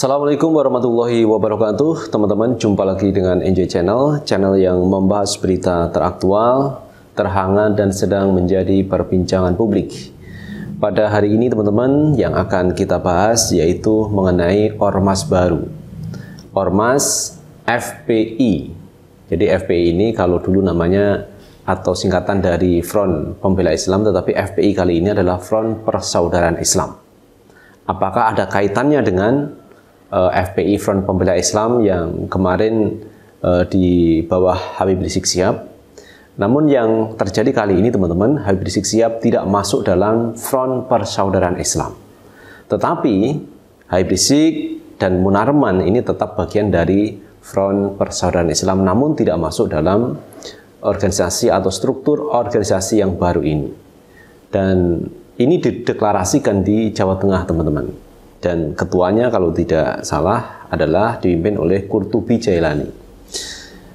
Assalamualaikum warahmatullahi wabarakatuh Teman-teman, jumpa lagi dengan NJ Channel Channel yang membahas berita teraktual, terhangat, dan sedang menjadi perbincangan publik Pada hari ini teman-teman, yang akan kita bahas yaitu mengenai Ormas baru Ormas FPI Jadi FPI ini kalau dulu namanya atau singkatan dari Front Pembela Islam Tetapi FPI kali ini adalah Front Persaudaraan Islam Apakah ada kaitannya dengan uh, eh, FPI Front Pembela Islam yang kemarin uh, di bawah Habib Rizik Sihab. Namun yang terjadi kali ini teman-teman, Habib Rizik Sihab tidak masuk dalam Front Persaudaraan Islam. Tetapi Habib Rizik dan Munarman ini tetap bagian dari Front Persaudaraan Islam namun tidak masuk dalam organisasi atau struktur organisasi yang baru ini. Dan ini dideklarasikan di Jawa Tengah, teman-teman dan ketuanya kalau tidak salah adalah dipimpin oleh Kurtubi Jailani.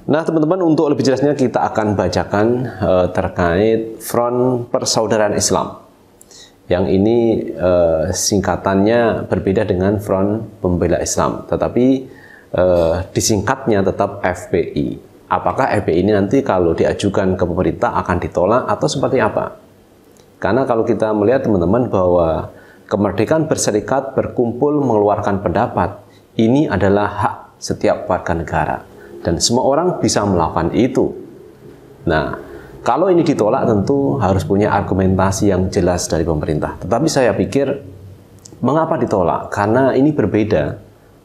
Nah, teman-teman untuk lebih jelasnya kita akan bacakan e, terkait Front Persaudaraan Islam. Yang ini e, singkatannya berbeda dengan Front Pembela Islam, tetapi e, disingkatnya tetap FPI. Apakah FPI ini nanti kalau diajukan ke pemerintah akan ditolak atau seperti apa? Karena kalau kita melihat teman-teman bahwa Kemerdekaan berserikat, berkumpul, mengeluarkan pendapat, ini adalah hak setiap warga negara. Dan semua orang bisa melakukan itu. Nah, kalau ini ditolak tentu harus punya argumentasi yang jelas dari pemerintah. Tetapi saya pikir, mengapa ditolak? Karena ini berbeda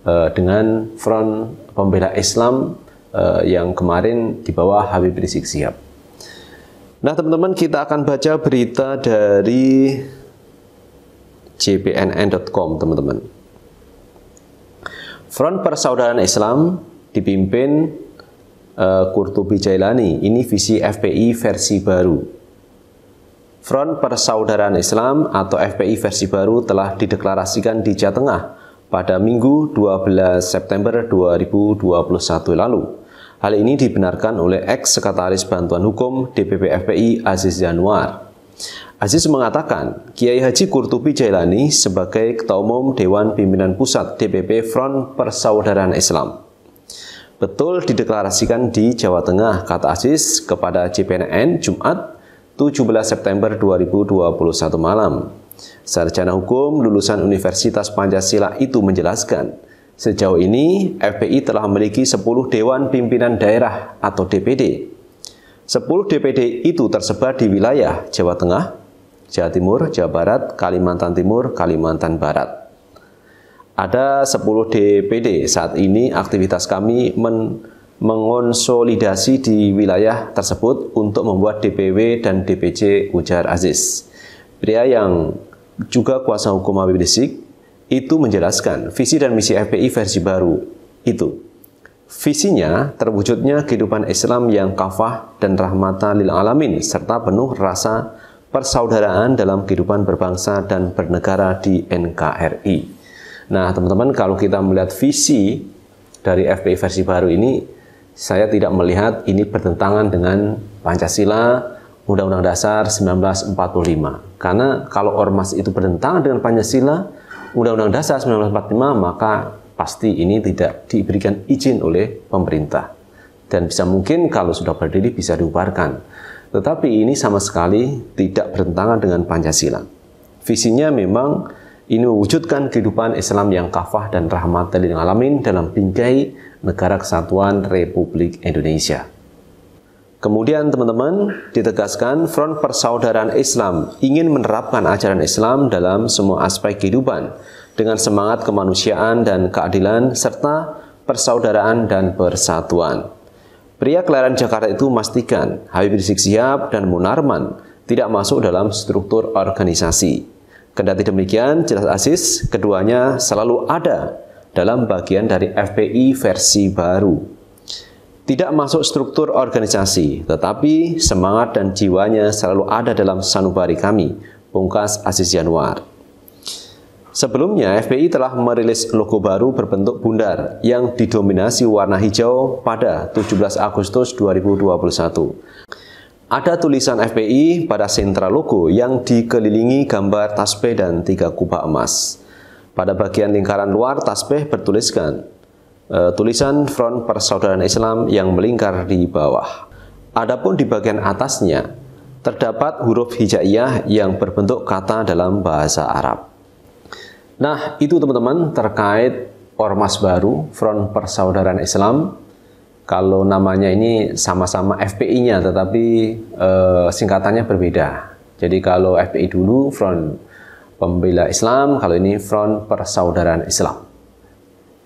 uh, dengan Front Pembela Islam uh, yang kemarin di bawah Habib Rizik Sihab. Nah, teman-teman, kita akan baca berita dari jpnn.com teman-teman. Front Persaudaraan Islam dipimpin uh, Kurtubi Jailani. Ini visi FPI versi baru. Front Persaudaraan Islam atau FPI versi baru telah dideklarasikan di Jawa Tengah pada Minggu 12 September 2021 lalu. Hal ini dibenarkan oleh ex-sekretaris bantuan hukum DPP FPI Aziz Januar. Aziz mengatakan, Kiai Haji Kurtubi Jailani sebagai Ketua Umum Dewan Pimpinan Pusat DPP Front Persaudaraan Islam. Betul dideklarasikan di Jawa Tengah, kata Aziz kepada JPNN Jumat 17 September 2021 malam. Sarjana Hukum lulusan Universitas Pancasila itu menjelaskan, sejauh ini FPI telah memiliki 10 Dewan Pimpinan Daerah atau DPD 10 DPD itu tersebar di wilayah Jawa Tengah, Jawa Timur, Jawa Barat, Kalimantan Timur, Kalimantan Barat. Ada 10 DPD. Saat ini aktivitas kami men mengonsolidasi di wilayah tersebut untuk membuat DPW dan DPC Ujar Aziz. Pria yang juga kuasa hukum Habib Rizik itu menjelaskan visi dan misi FPI versi baru itu Visinya terwujudnya kehidupan Islam yang kafah dan rahmatan lil alamin serta penuh rasa persaudaraan dalam kehidupan berbangsa dan bernegara di NKRI. Nah, teman-teman kalau kita melihat visi dari FPI versi baru ini, saya tidak melihat ini bertentangan dengan Pancasila, Undang-Undang Dasar 1945. Karena kalau ormas itu bertentangan dengan Pancasila, Undang-Undang Dasar 1945, maka pasti ini tidak diberikan izin oleh pemerintah. Dan bisa mungkin kalau sudah berdiri bisa diubarkan Tetapi ini sama sekali tidak bertentangan dengan Pancasila. Visinya memang ini mewujudkan kehidupan Islam yang kafah dan rahmat lil alamin dalam bingkai negara kesatuan Republik Indonesia. Kemudian teman-teman ditegaskan Front Persaudaraan Islam ingin menerapkan ajaran Islam dalam semua aspek kehidupan dengan semangat kemanusiaan dan keadilan serta persaudaraan dan persatuan. Pria kelahiran Jakarta itu memastikan Habib Rizik Sihab dan Munarman tidak masuk dalam struktur organisasi. Kendati demikian, jelas Asis keduanya selalu ada dalam bagian dari FPI versi baru tidak masuk struktur organisasi, tetapi semangat dan jiwanya selalu ada dalam sanubari kami, pungkas Aziz Januar. Sebelumnya, FPI telah merilis logo baru berbentuk bundar yang didominasi warna hijau pada 17 Agustus 2021. Ada tulisan FPI pada sentra logo yang dikelilingi gambar tasbih dan tiga kubah emas. Pada bagian lingkaran luar tasbih bertuliskan Eh, tulisan Front Persaudaraan Islam yang melingkar di bawah. Adapun di bagian atasnya terdapat huruf hijaiyah yang berbentuk kata dalam bahasa Arab. Nah, itu teman-teman terkait ormas baru Front Persaudaraan Islam. Kalau namanya ini sama-sama FPI-nya tetapi e, singkatannya berbeda. Jadi kalau FPI dulu Front Pembela Islam, kalau ini Front Persaudaraan Islam.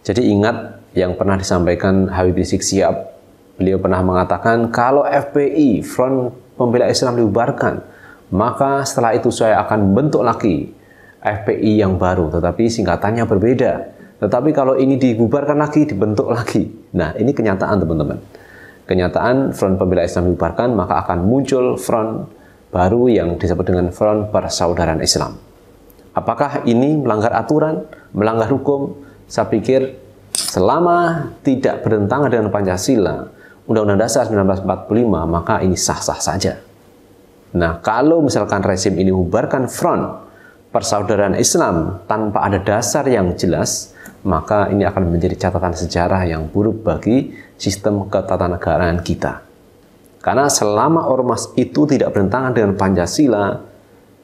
Jadi ingat yang pernah disampaikan Habib Rizik siap, Beliau pernah mengatakan, kalau FPI, Front Pembela Islam dibubarkan, maka setelah itu saya akan bentuk lagi FPI yang baru, tetapi singkatannya berbeda. Tetapi kalau ini dibubarkan lagi, dibentuk lagi. Nah, ini kenyataan teman-teman. Kenyataan Front Pembela Islam dibubarkan, maka akan muncul front baru yang disebut dengan Front Persaudaraan Islam. Apakah ini melanggar aturan, melanggar hukum? Saya pikir Selama tidak berentangan dengan Pancasila, Undang-Undang Dasar 1945, maka ini sah-sah saja. Nah, kalau misalkan rezim ini hubarkan front persaudaraan Islam tanpa ada dasar yang jelas, maka ini akan menjadi catatan sejarah yang buruk bagi sistem ketatanegaraan kita. Karena selama ormas itu tidak berentangan dengan Pancasila,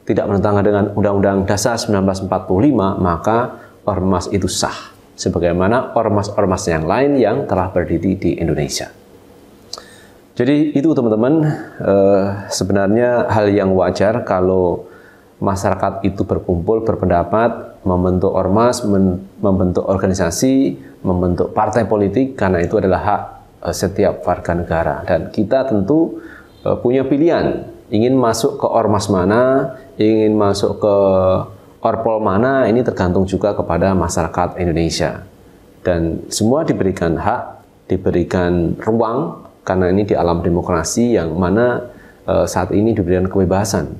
tidak berentangan dengan Undang-Undang Dasar 1945, maka ormas itu sah sebagaimana ormas-ormas yang lain yang telah berdiri di Indonesia. Jadi itu teman-teman eh, sebenarnya hal yang wajar kalau masyarakat itu berkumpul, berpendapat, membentuk ormas, membentuk organisasi, membentuk partai politik karena itu adalah hak eh, setiap warga negara dan kita tentu eh, punya pilihan ingin masuk ke ormas mana, ingin masuk ke Orpol mana ini tergantung juga kepada masyarakat Indonesia. Dan semua diberikan hak, diberikan ruang, karena ini di alam demokrasi yang mana e, saat ini diberikan kebebasan.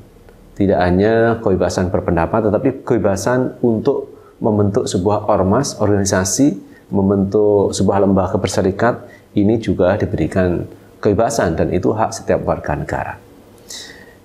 Tidak hanya kebebasan berpendapat, tetapi kebebasan untuk membentuk sebuah ormas, organisasi, membentuk sebuah lembaga berserikat, ini juga diberikan kebebasan dan itu hak setiap warga negara.